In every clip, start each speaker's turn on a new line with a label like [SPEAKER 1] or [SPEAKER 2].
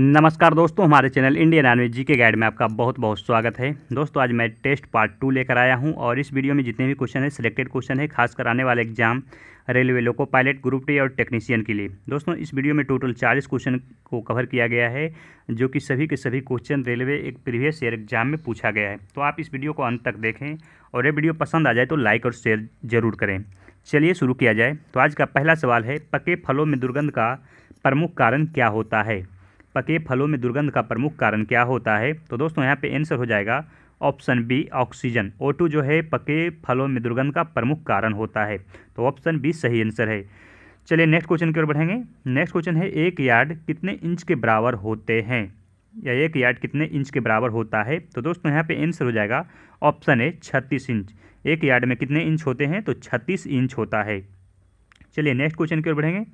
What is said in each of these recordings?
[SPEAKER 1] नमस्कार दोस्तों हमारे चैनल इंडियन आर्मी जी के गाइड में आपका बहुत बहुत स्वागत है दोस्तों आज मैं टेस्ट पार्ट टू लेकर आया हूं और इस वीडियो में जितने भी क्वेश्चन है सिलेक्टेड क्वेश्चन है खासकर आने वाले exam railway loco pilot group D और टेक्नीशियन के लिए दोस्तों इस वीडियो में टोटल चालीस क्वेश्चन को कवर किया गया है जो कि सभी के सभी क्वेश्चन रेलवे एक प्रीवियस ईयर एग्जाम में पूछा गया है तो आप इस वीडियो को अंत तक देखें और ये वीडियो पसंद आ जाए तो लाइक और शेयर जरूर करें चलिए शुरू किया जाए तो आज का पहला सवाल है पके फलों में दुर्गंध का प्रमुख कारण क्या होता है पके फलों में दुर्गंध का प्रमुख कारण क्या होता है तो दोस्तों यहाँ पे आंसर हो जाएगा option B oxygen O two जो है पके फलों में दुर्गंध का प्रमुख कारण होता है तो ऑप्शन बी सही आंसर है चलिए नेक्स्ट क्वेश्चन की ओर बढ़ेंगे नेक्स्ट क्वेश्चन है एक यार्ड कितने इंच के बराबर होते हैं या एक यार्ड कितने इंच के बराबर होता है तो दोस्तों यहाँ पे आंसर हो जाएगा ऑप्शन ए छत्तीस इंच एक यार्ड में कितने इंच होते हैं तो छत्तीस इंच होता है चलिए नेक्स्ट क्वेश्चन की ओर बढ़ेंगे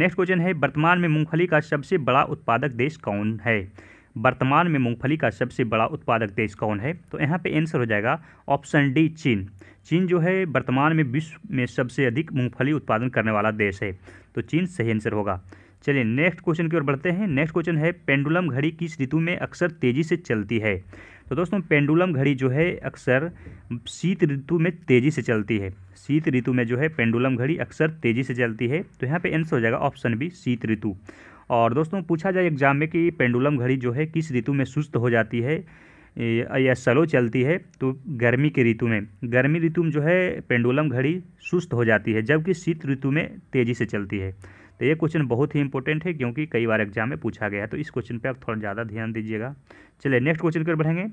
[SPEAKER 1] नेक्स्ट क्वेश्चन है वर्तमान में मूंगफली का सबसे बड़ा उत्पादक देश कौन है वर्तमान में मूंगफली का सबसे बड़ा उत्पादक देश कौन है तो यहाँ पे आंसर हो जाएगा ऑप्शन डी चीन चीन जो है वर्तमान में विश्व में सबसे अधिक मूंगफली उत्पादन करने वाला देश है तो चीन सही आंसर होगा चलिए नेक्स्ट क्वेश्चन की ओर बढ़ते हैं नेक्स्ट क्वेश्चन है पेंडुलम घड़ी किस ऋतु में अक्सर तेज़ी से चलती है तो दोस्तों पेंडुलम घड़ी जो है अक्सर शीत ऋतु में तेज़ी से चलती है शीत ऋतु में जो है पेंडुलम घड़ी अक्सर तेज़ी से चलती है तो यहाँ पे आंसर हो जाएगा ऑप्शन बी शीत ऋतु और दोस्तों पूछा जाए एग्जाम में कि पेंडुलम घड़ी जो है किस ऋतु में सुस्त हो जाती है या स्लो चलती है तो गर्मी के ऋतु में गर्मी ऋतु में जो है पेंडुलम घड़ी सुस्त हो जाती है जबकि शीत ऋतु में तेज़ी से चलती है तो ये क्वेश्चन बहुत ही इंपॉर्टेंट है क्योंकि कई बार एग्जाम में पूछा गया है तो इस क्वेश्चन पर आप थोड़ा ज़्यादा ध्यान दीजिएगा चलिए नेक्स्ट क्वेश्चन ओर बढ़ेंगे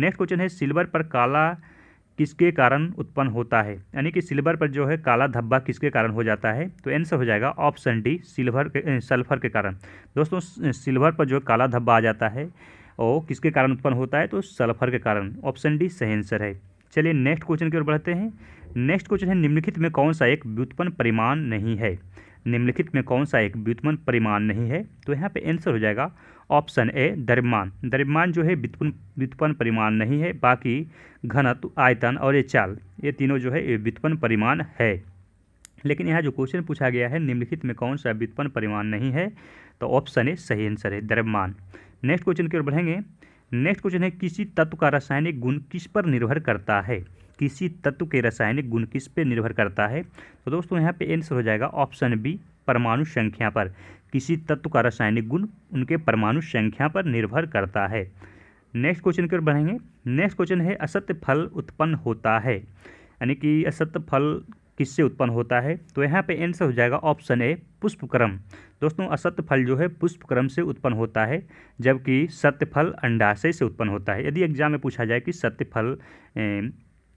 [SPEAKER 1] नेक्स्ट क्वेश्चन है सिल्वर पर काला किसके कारण उत्पन्न होता है यानी कि सिल्वर पर जो है काला धब्बा किसके कारण हो जाता है तो आंसर हो जाएगा ऑप्शन डी सिल्वर के सल्फर के कारण दोस्तों सिल्वर पर जो काला धब्बा आ जाता है और किसके कारण उत्पन्न होता है तो सल्फर के कारण ऑप्शन डी सही आंसर है चलिए नेक्स्ट क्वेश्चन की ओर बढ़ते हैं नेक्स्ट क्वेश्चन है निम्नलिखित में कौन सा एक व्युत्पन्न परिमाण नहीं है निम्नलिखित में कौन सा एक व्युत्पन्न परिमाण नहीं है तो यहाँ पे आंसर हो जाएगा ऑप्शन ए द्रव्यमान द्रव्यमान जो है व्युत्पन्न व्युत्पन्न परिमाण नहीं है बाकी घनत्व आयतन और ये चाल ये तीनों जो है ये व्युत्पन्न परिमाण है लेकिन यहाँ जो क्वेश्चन पूछा गया है निम्नलिखित में कौन सा व्युत्पन्न परिमाण नहीं है तो ऑप्शन ए सही आंसर है द्रव्यमान नेक्स्ट क्वेश्चन की ओर बढ़ेंगे नेक्स्ट क्वेश्चन है किसी तत्व का रासायनिक गुण किस पर निर्भर करता है किसी तत्व के रासायनिक गुण किस पे निर्भर करता है तो दोस्तों यहाँ पे आंसर हो जाएगा ऑप्शन बी परमाणु संख्या पर किसी तत्व का रासायनिक गुण उनके परमाणु संख्या पर निर्भर करता है नेक्स्ट क्वेश्चन की ओर बढ़ेंगे नेक्स्ट क्वेश्चन है असत्य फल उत्पन्न होता है यानी कि असत्य फल किससे उत्पन्न होता है तो यहाँ पे आंसर हो जाएगा ऑप्शन ए पुष्पक्रम दोस्तों असत्य फल जो है पुष्पक्रम से उत्पन्न होता है जबकि सत्य फल अंडाशय से उत्पन्न होता है यदि एग्जाम में पूछा जाए कि सत्य फल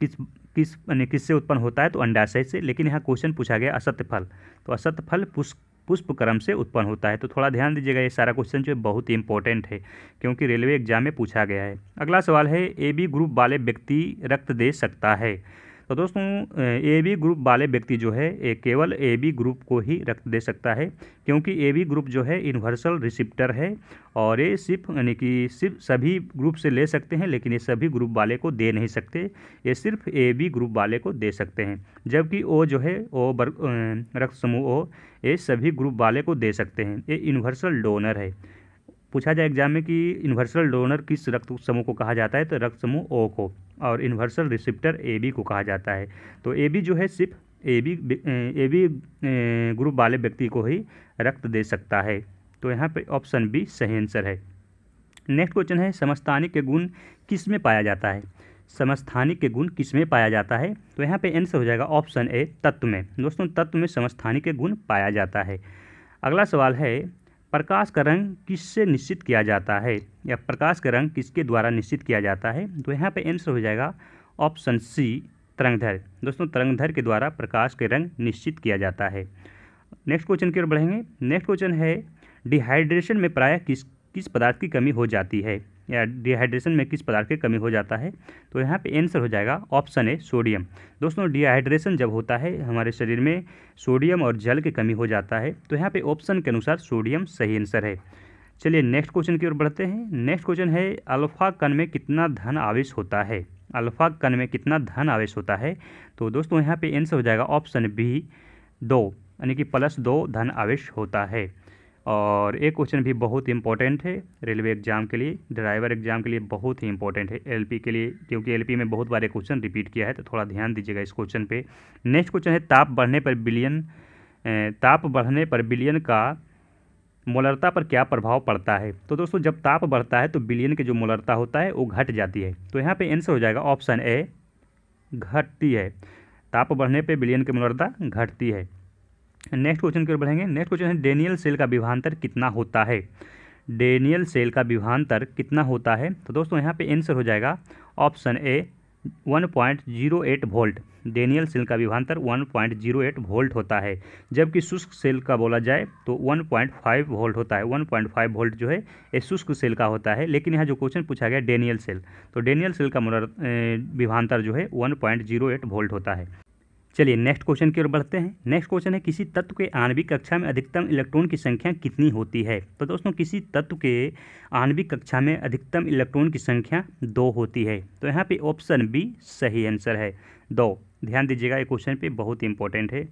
[SPEAKER 1] किस किस यानी किससे उत्पन्न होता है तो अंडाशय से लेकिन यहाँ क्वेश्चन पूछा गया असत्य फल तो असत्य फल पुष्प पुष्प कर्म से उत्पन्न होता है तो थोड़ा ध्यान दीजिएगा ये सारा क्वेश्चन जो है बहुत ही इंपॉर्टेंट है क्योंकि रेलवे एग्जाम में पूछा गया है अगला सवाल है ए बी ग्रुप वाले व्यक्ति रक्त दे सकता है तो दोस्तों ए बी ग्रुप वाले व्यक्ति जो है ए केवल ए बी ग्रुप को ही रक्त दे सकता है क्योंकि ए बी ग्रुप जो है यूनिवर्सल रिसिप्टर है और ये सिर्फ यानी कि सिर्फ सभी ग्रुप से ले सकते हैं लेकिन ये सभी ग्रुप वाले को दे नहीं सकते ये सिर्फ ए बी ग्रुप वाले को दे सकते हैं जबकि ओ जो है ओ रक्त समूह ओ ये सभी ग्रुप वाले को दे सकते हैं ये यूनिवर्सल डोनर है पूछा जाए एग्जाम में कि यूनिवर्सल डोनर किस रक्त समूह को कहा जाता है तो रक्त समूह ओ को और यूनिवर्सल रिसिप्टर ए बी को कहा जाता है तो ए बी जो है सिर्फ A B A B group वाले व्यक्ति को ही रक्त दे सकता है तो यहाँ पे ऑप्शन बी सही आंसर है नेक्स्ट क्वेश्चन है समस्थानिक के गुण किस में पाया जाता है समस्थानिक के गुण किस में पाया जाता है तो यहाँ पे आंसर हो जाएगा ऑप्शन ए तत्व में दोस्तों तत्व में समस्थानिक के गुण पाया जाता है अगला सवाल है प्रकाश का रंग किससे निश्चित किया जाता है या प्रकाश का रंग किसके द्वारा निश्चित किया जाता है तो यहाँ पे आंसर हो जाएगा ऑप्शन सी तरंगधर दोस्तों तरंगधर के द्वारा प्रकाश के रंग निश्चित किया जाता है नेक्स्ट क्वेश्चन की ओर बढ़ेंगे नेक्स्ट क्वेश्चन है डिहाइड्रेशन में प्राय किस किस पदार्थ की कमी हो जाती है या डिहाइड्रेशन में किस प्रकार की कमी हो जाता है तो यहाँ पे आंसर हो जाएगा ऑप्शन ए सोडियम दोस्तों डिहाइड्रेशन जब होता है हमारे शरीर में सोडियम और जल की कमी हो जाता है तो यहाँ पे ऑप्शन के अनुसार सोडियम सही आंसर है चलिए नेक्स्ट क्वेश्चन की ओर बढ़ते हैं नेक्स्ट क्वेश्चन है अल्फा कन में कितना धन आवेश होता है अल्फा कन में कितना धन आवेश होता है तो दोस्तों यहाँ पर आंसर हो जाएगा ऑप्शन बी दो यानी कि प्लस दो धन आवेश होता है और एक क्वेश्चन भी बहुत इंपॉर्टेंट है रेलवे एग्ज़ाम के लिए ड्राइवर एग्ज़ाम के लिए बहुत ही इंपॉर्टेंट है एलपी के लिए क्योंकि एलपी में बहुत बार एक क्वेश्चन रिपीट किया है तो थोड़ा ध्यान दीजिएगा इस क्वेश्चन पे नेक्स्ट क्वेश्चन है ताप बढ़ने पर बिलियन ताप बढ़ने पर बिलियन का मोलरता पर क्या प्रभाव पड़ता है तो दोस्तों जब ताप बढ़ता है तो बिलियन की जो मोलरता होता है वो घट जाती है तो यहाँ पर आंसर हो जाएगा ऑप्शन ए घटती है ताप बढ़ने पर बिलियन की मोलरता घटती है नेक्स्ट क्वेश्चन की ओर बढ़ेंगे नेक्स्ट क्वेश्चन है डेनियल सेल का विभांतर कितना होता है डेनियल सेल का विभांतर कितना होता है तो दोस्तों यहाँ पे आंसर हो जाएगा option A 1.08 volt Daniell cell का विभांतर 1.08 वोल्ट होता है जबकि शुष्क सेल का बोला जाए तो 1.5 वोल्ट होता है 1.5 वोल्ट जो है ये शुष्क सेल का होता है लेकिन यहाँ जो क्वेश्चन पूछा गया डेनियल सेल तो डेनियल सेल का विभांतर जो है 1.08 वोल्ट होता है चलिए नेक्स्ट क्वेश्चन की ओर बढ़ते हैं नेक्स्ट क्वेश्चन है किसी तत्व के आणविक कक्षा में अधिकतम इलेक्ट्रॉन की संख्या कितनी होती है तो दोस्तों किसी तत्व के आणविक कक्षा में अधिकतम इलेक्ट्रॉन की संख्या दो होती है तो यहाँ पे ऑप्शन बी सही आंसर है दो ध्यान दीजिएगा ये क्वेश्चन पे बहुत इंपॉर्टेंट है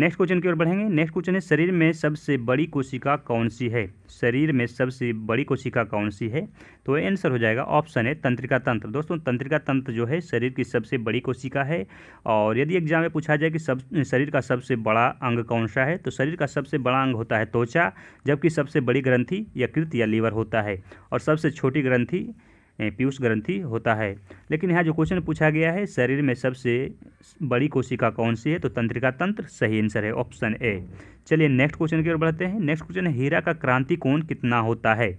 [SPEAKER 1] नेक्स्ट क्वेश्चन की ओर बढ़ेंगे नेक्स्ट क्वेश्चन है शरीर में सबसे बड़ी कोशिका कौन सी है शरीर में सबसे बड़ी कोशिका कौन सी है तो आंसर हो जाएगा ऑप्शन है तंत्रिका तंत्र दोस्तों तंत्रिका तंत्र जो है शरीर की सबसे बड़ी कोशिका है और यदि एग्जाम में पूछा जाए कि सब शरीर का सबसे बड़ा अंग कौन सा है तो शरीर का सबसे बड़ा अंग होता है त्वचा जबकि सबसे बड़ी ग्रंथि यकृत या लीवर होता है और सबसे छोटी ग्रंथि पीयूष ग्रंथि होता है लेकिन यहाँ जो क्वेश्चन पूछा गया है शरीर में सबसे बड़ी कोशिका कौन सी है तो तंत्रिका तंत्र सही आंसर है ऑप्शन ए चलिए नेक्स्ट क्वेश्चन की ओर बढ़ते हैं नेक्स्ट क्वेश्चन है हीरा का क्रांति कौन कितना होता है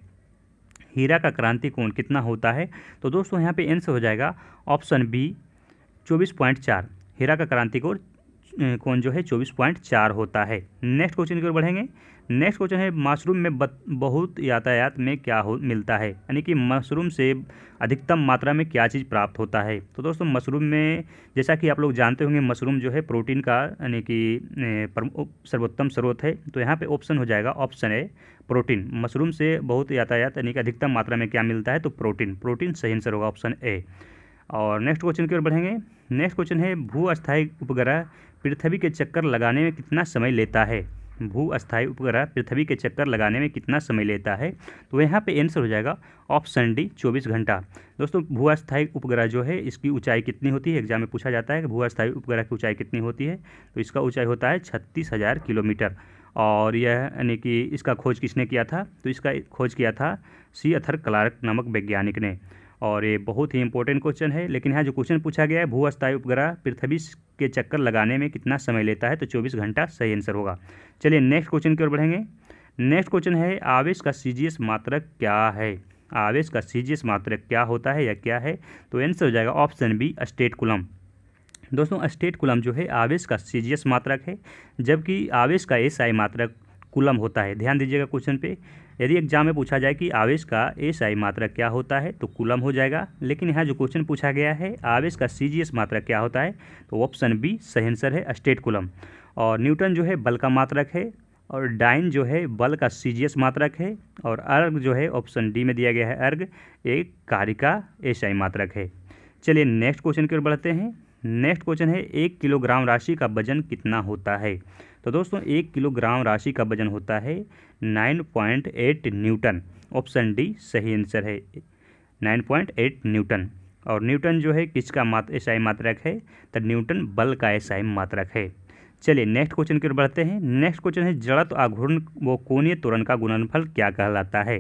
[SPEAKER 1] हीरा का क्रांति कौन कितना होता है तो दोस्तों यहाँ पे आंसर हो जाएगा ऑप्शन बी चौबीस पॉइंट चार हीरा का क्रांति कोण कौन जो है चौबीस पॉइंट चार होता है नेक्स्ट क्वेश्चन की ओर बढ़ेंगे नेक्स्ट क्वेश्चन है मशरूम में बहुत यातायात में क्या हो मिलता है यानी कि मशरूम से अधिकतम मात्रा में क्या चीज़ प्राप्त होता है तो दोस्तों मशरूम में जैसा कि आप लोग जानते होंगे मशरूम जो है प्रोटीन का यानी कि सर्वोत्तम स्रोत है तो यहाँ पे ऑप्शन हो जाएगा ऑप्शन है प्रोटीन मशरूम से बहुत यातायात यानी कि अधिकतम मात्रा में क्या मिलता है तो प्रोटीन प्रोटीन सही आंसर होगा ऑप्शन ए और नेक्स्ट क्वेश्चन की ओर बढ़ेंगे नेक्स्ट क्वेश्चन है भू अस्थायी उपग्रह पृथ्वी के चक्कर लगाने में कितना समय लेता है भू अस्थायी उपग्रह पृथ्वी के चक्कर लगाने में कितना समय लेता है तो यहाँ पे आंसर हो जाएगा ऑप्शन डी 24 घंटा दोस्तों भू अस्थायी उपग्रह जो है इसकी ऊंचाई कितनी होती है एग्जाम में पूछा जाता है कि भू अस्थायी उपग्रह की ऊंचाई कितनी होती है तो इसका ऊंचाई होता है छत्तीस हज़ार किलोमीटर और यह यानी कि इसका खोज किसने किया था तो इसका खोज किया था सी अथर क्लार्क नामक वैज्ञानिक ने और ये बहुत ही इंपॉर्टेंट क्वेश्चन है लेकिन यहाँ जो क्वेश्चन पूछा गया है भू अस्थायी उपग्रह पृथ्वी के चक्कर लगाने में कितना समय लेता है तो चौबीस घंटा सही आंसर होगा चलिए नेक्स्ट क्वेश्चन की ओर बढ़ेंगे नेक्स्ट क्वेश्चन है आवेश का सी मात्रक क्या है आवेश का सी मात्रक क्या होता है या क्या है तो आंसर हो जाएगा ऑप्शन बी स्टेट कुलम दोस्तों स्टेट कुलम जो है आवेश का सीजीएस मात्रक है जबकि आवेश का एसआई मात्रक कुलम होता है ध्यान दीजिएगा क्वेश्चन पे यदि एग्जाम में पूछा जाए कि आवेश का एस आई मात्रक क्या होता है तो कुलम हो जाएगा लेकिन यहाँ जो क्वेश्चन पूछा गया है आवेश का सी जी एस मात्रक क्या होता है तो ऑप्शन बी सही आंसर है स्टेट कुलम और न्यूटन जो है बल का मात्रक है और डाइन जो है बल का सी जी एस मात्रक है और अर्ग जो है ऑप्शन डी में दिया गया है अर्ग एक कार्य का एस आई मात्रक है चलिए नेक्स्ट क्वेश्चन की ओर बढ़ते हैं नेक्स्ट क्वेश्चन है एक किलोग्राम राशि का वजन कितना होता है तो दोस्तों एक किलोग्राम राशि का वजन होता है nine point eight newton option D सही आंसर है नाइन पॉइंट एट न्यूटन और न्यूटन जो है किसका मात एसआई मात्रक है तो न्यूटन बल का एसआई मात्रक है चलिए नेक्स्ट क्वेश्चन की ओर बढ़ते हैं नेक्स्ट क्वेश्चन है जड़त आघूर्ण व कोणीय तुरन का गुणनफल क्या कहलाता है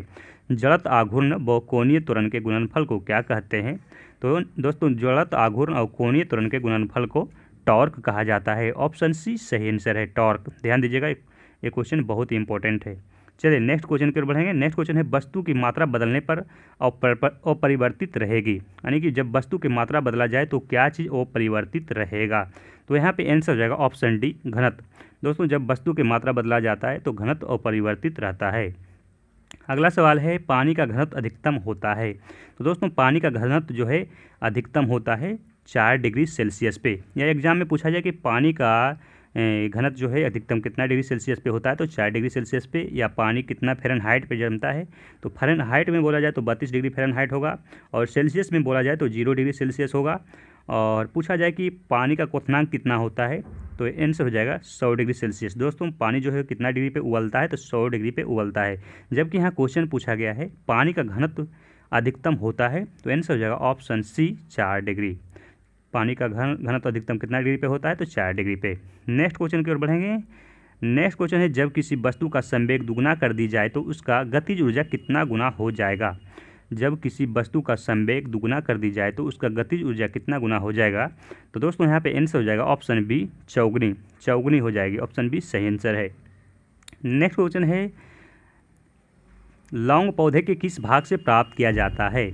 [SPEAKER 1] जड़त आघूर्ण व कोणीय तुरन के गुणनफल को क्या कहते हैं तो दोस्तों जड़त आघूर्ण और कोणीय तुरन के गुणनफल को टॉर्क कहा जाता है ऑप्शन सी सही आंसर है टॉर्क ध्यान दीजिएगा ये क्वेश्चन बहुत ही इंपॉर्टेंट है चलिए नेक्स्ट क्वेश्चन की ओर बढ़ेंगे नेक्स्ट क्वेश्चन है वस्तु की मात्रा बदलने पर अपरिवर्तित रहेगी यानी कि जब वस्तु की मात्रा बदला जाए तो क्या चीज़ अपरिवर्तित रहेगा तो यहाँ पे आंसर हो जाएगा ऑप्शन डी घनत दोस्तों जब वस्तु की मात्रा बदला जाता है तो घनत अपरिवर्तित रहता है अगला सवाल है पानी का घनत्व अधिकतम होता है तो दोस्तों पानी का घनत्व जो है अधिकतम होता है चार डिग्री सेल्सियस पे या एग्ज़ाम में पूछा जाए कि पानी का घनत्व जो है अधिकतम कितना डिग्री सेल्सियस पे होता है तो चार डिग्री सेल्सियस पे या पानी कितना फेरन हाइट पर जमता है तो फेरन हाइट में बोला जाए तो बत्तीस डिग्री फेरन हाइट होगा और सेल्सियस में बोला जाए तो जीरो डिग्री सेल्सियस होगा और पूछा जाए कि पानी का क्वनांक कितना होता है तो आंसर हो जाएगा सौ डिग्री सेल्सियस दोस्तों पानी जो है कितना डिग्री पे उबलता है तो सौ डिग्री पे उबलता है जबकि यहाँ क्वेश्चन पूछा गया है पानी का घनत्व अधिकतम होता है तो आंसर हो जाएगा ऑप्शन सी चार डिग्री पानी का घन घनत्व अधिकतम कितना डिग्री पे होता है तो चार डिग्री पे नेक्स्ट क्वेश्चन की ओर बढ़ेंगे नेक्स्ट क्वेश्चन है जब किसी वस्तु का संवेग दुगुना कर दी जाए तो उसका गतिज ऊर्जा कितना गुना हो जाएगा जब किसी वस्तु का संवेग दुगुना कर दी जाए तो उसका गतिज ऊर्जा कितना गुना हो जाएगा तो दोस्तों यहाँ पे आंसर हो जाएगा ऑप्शन बी चौगनी चौगनी हो जाएगी ऑप्शन बी सही आंसर है नेक्स्ट क्वेश्चन है लौंग पौधे के किस भाग से प्राप्त किया जाता है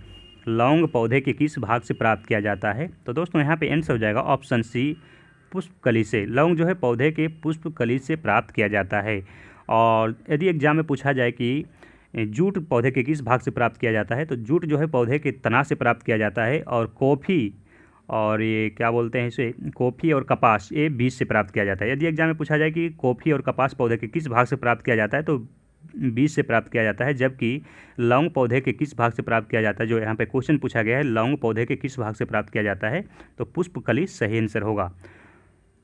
[SPEAKER 1] लौंग पौधे के किस भाग से प्राप्त किया जाता है तो दोस्तों यहाँ पे आंसर हो जाएगा ऑप्शन सी पुष्प कली से लौंग जो है पौधे के पुष्प कली से प्राप्त किया जाता है और यदि एग्जाम में पूछा जाए कि जूट पौधे के किस भाग से प्राप्त किया जाता है तो जूट जो है पौधे के तना से प्राप्त किया जाता है और कॉफ़ी और ये क्या बोलते हैं इसे कॉफ़ी और कपास ये बीज से प्राप्त किया जाता है यदि एग्जाम में पूछा जाए कि कॉफ़ी और कपास पौधे के किस भाग से प्राप्त किया जाता है तो बीज से प्राप्त किया जाता है जबकि लौंग पौधे के किस भाग से प्राप्त किया जाता है जो यहाँ पे क्वेश्चन पूछा गया है लौंग पौधे के किस भाग से प्राप्त किया जाता है तो पुष्प कली सही आंसर होगा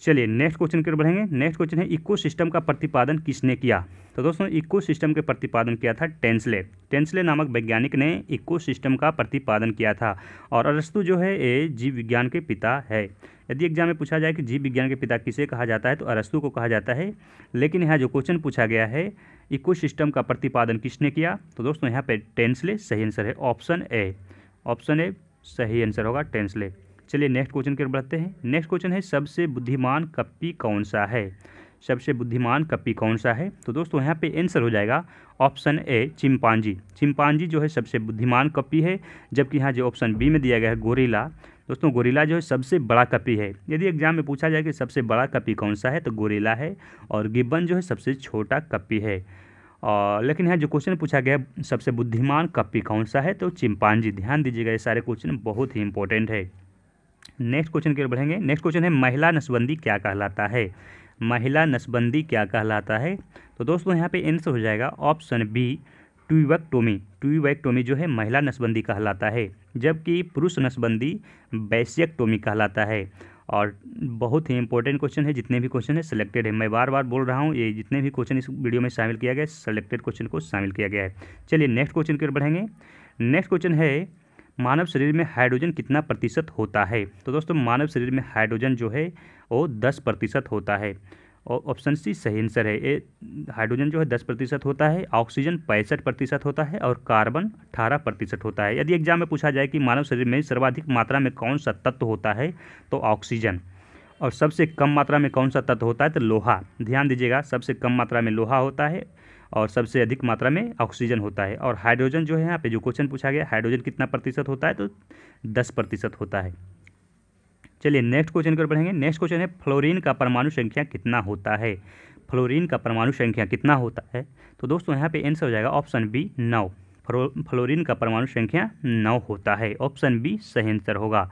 [SPEAKER 1] चलिए नेक्स्ट क्वेश्चन की बढ़ेंगे नेक्स्ट क्वेश्चन है इको का प्रतिपादन किसने किया तो दोस्तों इको के प्रतिपादन किया था टेंसले टेंसले नामक वैज्ञानिक ने इको का प्रतिपादन किया था और अरस्तु जो है ये जीव विज्ञान के पिता है यदि एग्जाम में पूछा जाए कि जीव विज्ञान के पिता किसे कहा जाता है तो अरस्तु को कहा जाता है लेकिन यहाँ जो क्वेश्चन पूछा गया है इको सिस्टम का प्रतिपादन किसने किया तो दोस्तों यहाँ पे टेंसले सही आंसर है ऑप्शन ए ऑप्शन ए सही आंसर होगा टेंसले चलिए नेक्स्ट क्वेश्चन की ओर बढ़ते हैं नेक्स्ट क्वेश्चन है सबसे बुद्धिमान कप्पी कौन सा है सबसे बुद्धिमान कप्पी कौन सा है तो दोस्तों यहाँ पे आंसर हो जाएगा ऑप्शन ए चिंपांजी चिंपांजी जो है सबसे बुद्धिमान कप्पी है जबकि यहाँ जो ऑप्शन बी में दिया गया है गोरीला दोस्तों गोरिल्ला जो है सबसे बड़ा कपी है यदि एग्जाम में पूछा जाए कि सबसे बड़ा कपी कौन सा है तो गोरिल्ला है और गिब्बन जो है सबसे छोटा कपी है और लेकिन यहाँ जो क्वेश्चन पूछा गया सबसे बुद्धिमान कपी कौन सा है तो चिंपांजी ध्यान दीजिएगा ये सारे क्वेश्चन बहुत ही इंपॉर्टेंट है नेक्स्ट क्वेश्चन के बढ़ेंगे नेक्स्ट क्वेश्चन है महिला नसबंदी क्या कहलाता है महिला नसबंदी क्या कहलाता है तो दोस्तों यहाँ पे आंसर हो जाएगा ऑप्शन बी ट्यूबेक्टोमी ट्यूबेक्टोमी जो है महिला नसबंदी कहलाता है जबकि पुरुष नसबंदी बैसियक्टोमी कहलाता है और बहुत ही इंपॉर्टेंट क्वेश्चन है जितने भी क्वेश्चन है सिलेक्टेड है मैं बार बार बोल रहा हूँ ये जितने भी क्वेश्चन इस वीडियो में शामिल किया गया है सिलेक्टेड क्वेश्चन को शामिल किया गया है चलिए नेक्स्ट क्वेश्चन की ओर बढ़ेंगे नेक्स्ट क्वेश्चन है मानव शरीर में हाइड्रोजन कितना प्रतिशत होता है तो दोस्तों मानव शरीर में हाइड्रोजन जो है वो दस प्रतिशत होता है और ऑप्शन सी सही आंसर है ये हाइड्रोजन जो है दस प्रतिशत होता है ऑक्सीजन पैंसठ प्रतिशत होता है और कार्बन अठारह प्रतिशत होता है यदि एग्जाम में पूछा जाए कि मानव शरीर में सर्वाधिक मात्रा में कौन सा तत्व होता है तो ऑक्सीजन और सबसे कम मात्रा में कौन सा तत्व होता है तो लोहा ध्यान दीजिएगा सबसे कम मात्रा में लोहा होता है और सबसे अधिक मात्रा में ऑक्सीजन होता है और हाइड्रोजन जो है यहाँ पे जो क्वेश्चन पूछा गया हाइड्रोजन कितना प्रतिशत होता है तो दस प्रतिशत होता है चलिए नेक्स्ट क्वेश्चन की ओर बढ़ेंगे नेक्स्ट क्वेश्चन है फ्लोरीन का परमाणु संख्या कितना होता है फ्लोरीन का परमाणु संख्या कितना होता है तो दोस्तों यहाँ पे आंसर हो जाएगा ऑप्शन बी नौ फ्लोरीन का परमाणु संख्या नौ होता है ऑप्शन बी सही आंसर होगा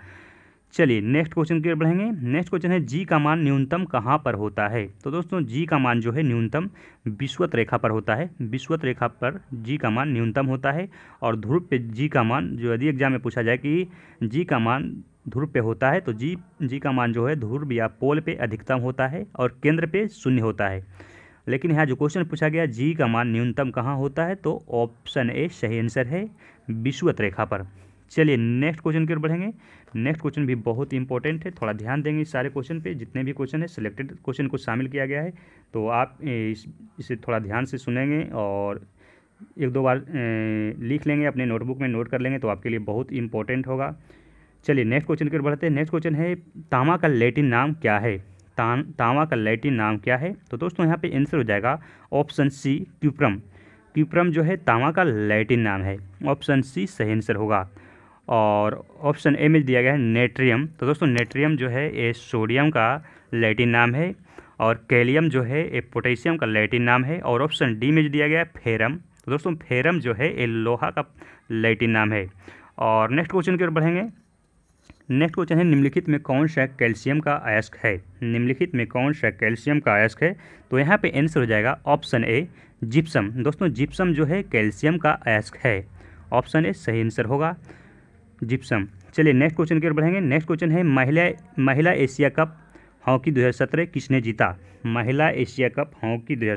[SPEAKER 1] चलिए नेक्स्ट क्वेश्चन की ओर बढ़ेंगे नेक्स्ट क्वेश्चन है जी का मान न्यूनतम कहाँ पर होता है तो दोस्तों जी का मान जो है न्यूनतम विश्वत रेखा पर होता है विश्वत रेखा पर जी का मान न्यूनतम होता है और ध्रुव पे जी का मान जो यदि एग्जाम में पूछा जाए कि जी का मान ध्रुव पे होता है तो जी जी का मान जो है ध्रुव या पोल पे अधिकतम होता है और केंद्र पे शून्य होता है लेकिन यहाँ जो क्वेश्चन पूछा गया जी का मान न्यूनतम कहाँ होता है तो ऑप्शन ए सही आंसर है विश्वत रेखा पर चलिए नेक्स्ट क्वेश्चन की ओर बढ़ेंगे नेक्स्ट क्वेश्चन भी बहुत इंपॉर्टेंट है थोड़ा ध्यान देंगे इस सारे क्वेश्चन पे जितने भी क्वेश्चन है सिलेक्टेड क्वेश्चन को शामिल किया गया है तो आप इस, इसे थोड़ा ध्यान से सुनेंगे और एक दो बार लिख लेंगे अपने नोटबुक में नोट कर लेंगे तो आपके लिए बहुत इंपॉर्टेंट होगा चलिए नेक्स्ट क्वेश्चन की ओर बढ़ते हैं नेक्स्ट क्वेश्चन है तामा का लेटिन नाम क्या है तान तामा का लेटिन नाम क्या है तो दोस्तों यहाँ पे आंसर हो जाएगा ऑप्शन सी क्यूप्रम क्यूप्रम जो है तामा का लेटिन नाम है ऑप्शन सी सही आंसर होगा और ऑप्शन ए में दिया गया है नेट्रियम तो दोस्तों नेट्रियम जो है ये सोडियम का लेटिन नाम है और कैलियम जो है ये पोटेशियम का लेटिन नाम है और ऑप्शन डी में दिया गया है फेरम तो दोस्तों फेरम जो है ये लोहा का लेटिन नाम है और नेक्स्ट क्वेश्चन की ओर बढ़ेंगे नेक्स्ट क्वेश्चन है निम्नलिखित में कौन सा कैल्शियम का अयस्क है निम्नलिखित में कौन सा कैल्शियम का अयस्क है तो यहाँ पे आंसर हो जाएगा ऑप्शन ए जिप्सम दोस्तों जिप्सम जो है कैल्शियम का अयस्क है ऑप्शन ए सही आंसर होगा जिप्सम चलिए नेक्स्ट क्वेश्चन की ओर बढ़ेंगे नेक्स्ट क्वेश्चन है महिला महिला एशिया कप हॉकी दो किसने जीता महिला एशिया कप हॉकी दो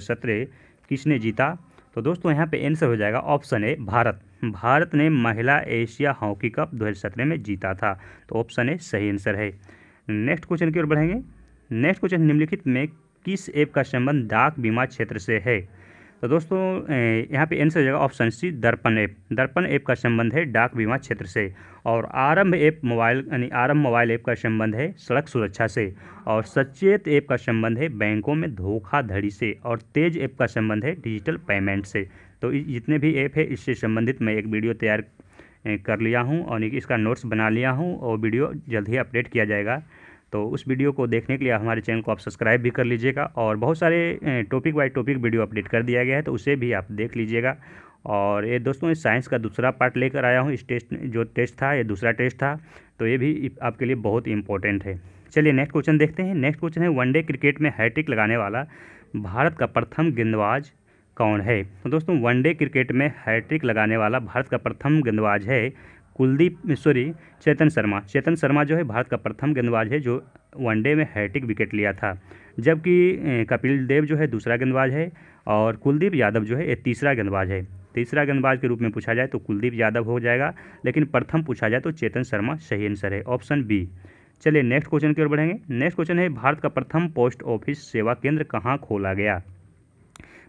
[SPEAKER 1] किसने जीता तो दोस्तों यहाँ पर आंसर हो जाएगा ऑप्शन ए भारत भारत ने महिला एशिया हॉकी कप दो में जीता था तो ऑप्शन ए सही आंसर है नेक्स्ट क्वेश्चन की ओर बढ़ेंगे नेक्स्ट क्वेश्चन निम्नलिखित में किस ऐप का संबंध डाक बीमा क्षेत्र से है तो दोस्तों यहाँ पे आंसर जाएगा ऑप्शन सी दर्पण ऐप दर्पण ऐप का संबंध है डाक बीमा क्षेत्र से और आरंभ ऐप मोबाइल यानी आरंभ मोबाइल ऐप का संबंध है सड़क सुरक्षा से और सचेत ऐप का संबंध है बैंकों में धोखाधड़ी से और तेज ऐप का संबंध है डिजिटल पेमेंट से तो जितने भी ऐप है इससे संबंधित मैं एक वीडियो तैयार कर लिया हूँ और इसका नोट्स बना लिया हूँ और वीडियो जल्द ही अपडेट किया जाएगा तो उस वीडियो को देखने के लिए हमारे चैनल को आप सब्सक्राइब भी कर लीजिएगा और बहुत सारे topic by topic video update कर दिया गया है तो उसे भी आप देख लीजिएगा और ये दोस्तों साइंस का दूसरा पार्ट लेकर आया हूँ इस टेस्ट जो टेस्ट था ये दूसरा टेस्ट था तो ये भी आपके लिए बहुत इंपॉर्टेंट है चलिए नेक्स्ट क्वेश्चन देखते हैं नेक्स्ट क्वेश्चन है वनडे क्रिकेट में हैट्रिक लगाने वाला भारत का प्रथम गेंदबाज कौन है तो दोस्तों वनडे क्रिकेट में हैट्रिक लगाने वाला भारत का प्रथम गेंदबाज है कुलदीप सॉरी चेतन शर्मा चेतन शर्मा जो है भारत का प्रथम गेंदबाज है जो वनडे में हैट्रिक विकेट लिया था जबकि कपिल देव जो है दूसरा गेंदबाज है और कुलदीप यादव जो है ये तीसरा गेंदबाज है तीसरा गेंदबाज के रूप में पूछा जाए तो कुलदीप यादव हो जाएगा लेकिन प्रथम पूछा जाए तो चेतन शर्मा सही आंसर है ऑप्शन बी चलिए नेक्स्ट क्वेश्चन की ओर बढ़ेंगे नेक्स्ट क्वेश्चन है भारत का प्रथम पोस्ट ऑफिस सेवा केंद्र कहाँ खोला गया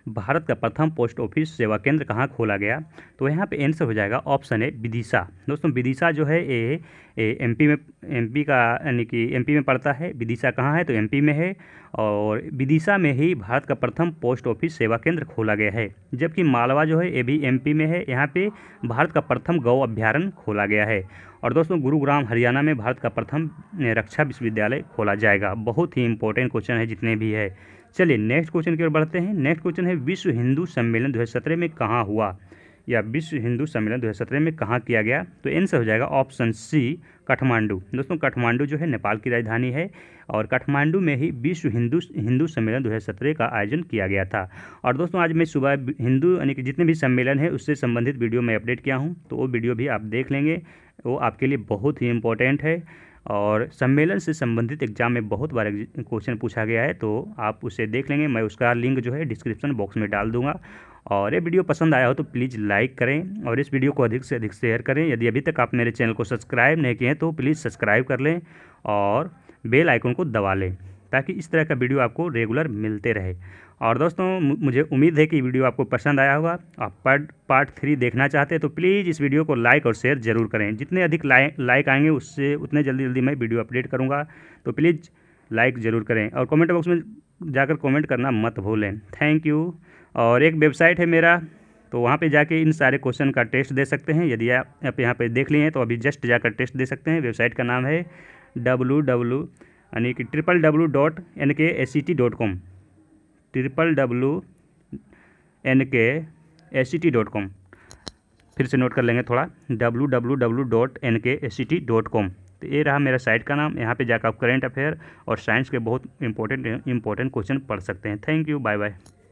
[SPEAKER 1] भारत का प्रथम पोस्ट ऑफिस सेवा केंद्र कहाँ खोला गया तो यहाँ पे आंसर हो जाएगा ऑप्शन ए विदिशा दोस्तों विदिशा जो है एम एमपी में एमपी का यानी कि एमपी में पड़ता है विदिशा कहाँ है तो एमपी में है और विदिशा में ही भारत का प्रथम पोस्ट ऑफिस सेवा केंद्र खोला गया है जबकि मालवा जो है ये भी पी में है यहाँ पे भारत का प्रथम गौ अभ्यारण्य खोला गया है और दोस्तों गुरुग्राम हरियाणा में भारत का प्रथम रक्षा विश्वविद्यालय खोला जाएगा बहुत ही इंपॉर्टेंट क्वेश्चन है जितने भी है चलिए नेक्स्ट क्वेश्चन की ओर बढ़ते हैं नेक्स्ट क्वेश्चन है विश्व हिंदू सम्मेलन दो में कहाँ हुआ या विश्व हिंदू सम्मेलन दो में कहाँ किया गया तो आंसर हो जाएगा ऑप्शन सी काठमांडू दोस्तों काठमांडू जो है नेपाल की राजधानी है और काठमांडू में ही विश्व हिंदू हिंदू सम्मेलन 2017 का आयोजन किया गया था और दोस्तों आज मैं सुबह हिंदू यानी कि जितने भी सम्मेलन है उससे संबंधित वीडियो मैं अपडेट किया हूँ तो वो वीडियो भी आप देख लेंगे वो आपके लिए बहुत ही इंपॉर्टेंट है और सम्मेलन से संबंधित एग्जाम में बहुत बार क्वेश्चन पूछा गया है तो आप उसे देख लेंगे मैं उसका लिंक जो है डिस्क्रिप्शन बॉक्स में डाल दूंगा और ये वीडियो पसंद आया हो तो प्लीज़ लाइक करें और इस वीडियो को अधिक से अधिक शेयर करें यदि अभी तक आप मेरे चैनल को सब्सक्राइब नहीं किए हैं तो प्लीज़ सब्सक्राइब कर लें और बेल आइकन को दबा लें ताकि इस तरह का वीडियो आपको रेगुलर मिलते रहे और दोस्तों मुझे उम्मीद है कि वीडियो आपको पसंद आया होगा आप पार्ट पार्ट थ्री देखना चाहते हैं तो प्लीज़ इस वीडियो को लाइक और शेयर ज़रूर करें जितने अधिक लाइक लाइक आएंगे उससे उतने जल्दी जल्दी मैं वीडियो अपडेट करूँगा तो प्लीज़ लाइक ज़रूर करें और कमेंट बॉक्स में जाकर कमेंट करना मत भूलें थैंक यू और एक वेबसाइट है मेरा तो वहाँ पे जाके इन सारे क्वेश्चन का टेस्ट दे सकते हैं यदि आप आप यहाँ पे देख लिए हैं तो अभी जस्ट जाकर टेस्ट दे सकते हैं वेबसाइट का नाम है डब्लू डब्लू यानी कि triple W dot N K S C T dot com triple W N K S C T dot com फिर से नोट कर लेंगे थोड़ा W W W dot N K S C T dot com तो ये रहा मेरा site का नाम यहाँ पे जाकर आप करेंट अफेयर और साइंस के बहुत इंपॉर्टेंट इंपॉर्टेंट क्वेश्चन पढ़ सकते हैं थैंक यू बाय बाय